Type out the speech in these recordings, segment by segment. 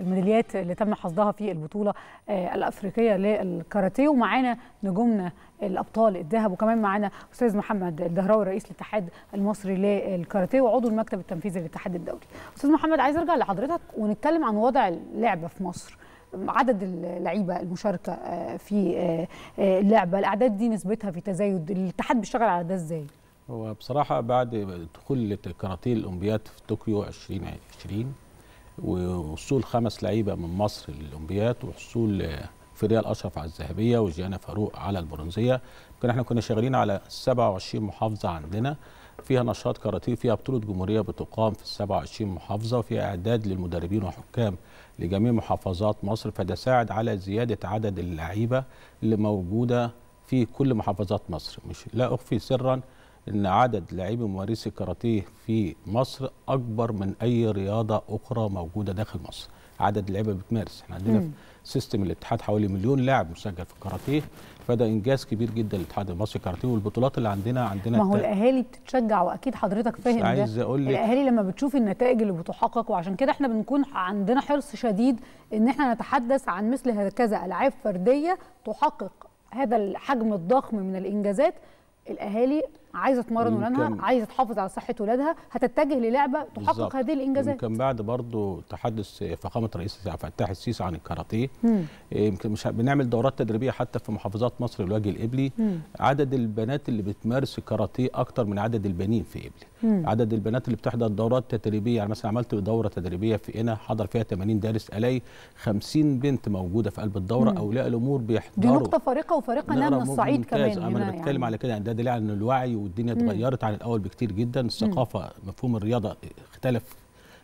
الميداليات اللي تم حصدها في البطوله آه، الافريقيه للكاراتيه ومعانا نجومنا الابطال الذهب وكمان معانا استاذ محمد الدهراوي رئيس الاتحاد المصري للكاراتيه وعضو المكتب التنفيذي للاتحاد الدولي. استاذ محمد عايز ارجع لحضرتك ونتكلم عن وضع اللعبه في مصر. عدد اللعيبه المشاركه آه، في آه، اللعبه الاعداد دي نسبتها في تزايد الاتحاد بيشتغل على ده ازاي؟ هو بصراحه بعد دخول الكاراتيه الاولمبياد في طوكيو 2020 ووصول خمس لعيبه من مصر للاولمبياد وحصول فريال اشرف على الذهبيه وجيانا فاروق على البرونزيه كنا احنا كنا شغالين على 27 محافظه عندنا فيها نشاط كاراتيه فيها بطوله جمهوريه بتقام في ال 27 محافظه وفيها اعداد للمدربين وحكام لجميع محافظات مصر فده ساعد على زياده عدد اللعيبه اللي موجوده في كل محافظات مصر مش لا اخفي سرا ان عدد لاعبي ممارسي الكاراتيه في مصر اكبر من اي رياضه اخرى موجوده داخل مصر عدد اللعيبه بتمارس احنا عندنا في سيستم الاتحاد حوالي مليون لاعب مسجل في الكاراتيه فده انجاز كبير جدا للاتحاد المصري الكاراتيه والبطولات اللي عندنا عندنا ما هو الاهالي بتتشجع واكيد حضرتك فاهم ده عايز اقول لك الاهالي لما بتشوف النتائج اللي بتحقق وعشان كده احنا بنكون عندنا حرص شديد ان احنا نتحدث عن مثل هكذا العاب فرديه تحقق هذا الحجم الضخم من الانجازات الاهالي عايزه تمرن ولادها عايزه تحافظ على صحه ولادها هتتجه للعبه تحقق بالزبط. هذه الانجازات كان بعد برضو تحدث فخامه رئيس فتاح السيسي عن الكاراتيه يمكن مش بنعمل دورات تدريبيه حتى في محافظات مصر الوجه مم. عدد البنات اللي بتمارس الكاراتيه اكتر من عدد البنين في ابلي مم. عدد البنات اللي بتحضر دورات تدريبيه يعني مثلا عملت دوره تدريبيه في هنا حضر فيها 80 دارس الاقي 50 بنت موجوده في قلب الدوره مم. اولياء الامور بيحضروا دي نقطه فارقه وفارقه نعم من الصعيد كمان انا بتكلم يعني. على كده يعني ده دليل على ان الوعي والدنيا اتغيرت عن الاول بكتير جدا الثقافه مفهوم الرياضه اختلف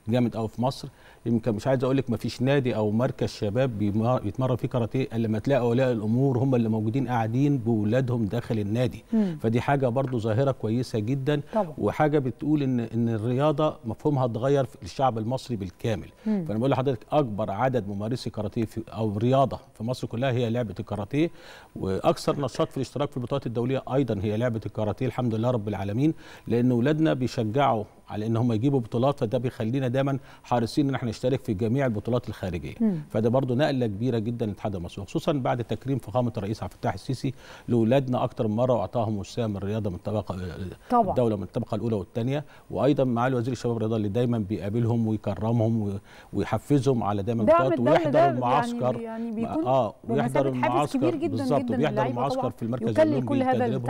جامد قوي في مصر يمكن مش عايز اقول لك ما فيش نادي او مركز شباب بيتمرن فيه كاراتيه الا لما تلاقي اولياء الامور هم اللي موجودين قاعدين باولادهم داخل النادي مم. فدي حاجه برضو ظاهره كويسه جدا طبعا. وحاجه بتقول ان ان الرياضه مفهومها اتغير في الشعب المصري بالكامل مم. فانا بقول لحضرتك اكبر عدد ممارسي كاراتيه او رياضه في مصر كلها هي لعبه الكاراتيه واكثر نشاط في الاشتراك في البطولات الدوليه ايضا هي لعبه الكاراتيه الحمد لله رب العالمين لان اولادنا بيشجعوا على ان هم يجيبوا بطولات فده بيخلينا دايما حريصين ان احنا نشترك في جميع البطولات الخارجيه مم. فده برضو نقله كبيره جدا للاتحاد المصري خصوصا بعد تكريم فخامه الرئيس عبد الفتاح السيسي لاولادنا اكثر من مره واعطاهم وسام الرياضه من الطبقه آه، طبعا. الدوله من الطبقه الاولى والثانيه وايضا معالي وزير الشباب والرياضه اللي دايما بيقابلهم ويكرمهم ويحفزهم على دايما البطولات ويحضر المعسكر يعني, يعني اه ويحضر المعسكر كبير جدا بالظبط وبيحضر المعسكر في المركز الاولمبي يعني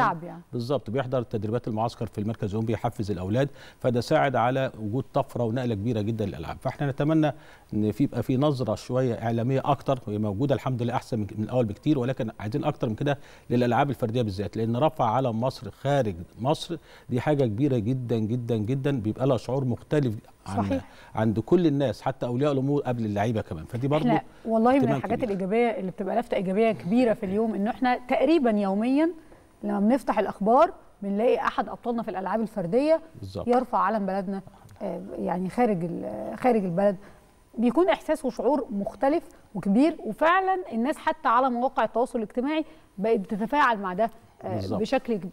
بالظبط بيحضر تدريبات المعسكر في المركز الاولمبي يحفز الاولاد فده بيساعد على وجود طفره ونقله كبيره جدا للالعاب فاحنا نتمنى ان في يبقى في نظره شويه اعلاميه اكتر وهي موجوده الحمد لله احسن من الاول بكتير ولكن عايزين اكتر من كده للالعاب الفرديه بالذات لان رفع علم مصر خارج مصر دي حاجه كبيره جدا جدا جدا بيبقى لها شعور مختلف عن صحيح. عند كل الناس حتى اولياء الامور قبل اللعيبه كمان فدي برضه والله من الحاجات كبيرة. الايجابيه اللي بتبقى لافته ايجابيه كبيره في اليوم انه احنا تقريبا يوميا لما بنفتح الاخبار بنلاقي احد ابطالنا في الالعاب الفرديه بالزبط. يرفع علم بلدنا آه، يعني خارج خارج البلد بيكون احساس وشعور مختلف وكبير وفعلا الناس حتى على مواقع التواصل الاجتماعي بقت بتتفاعل مع ده آه، بالزبط. بشكل كبير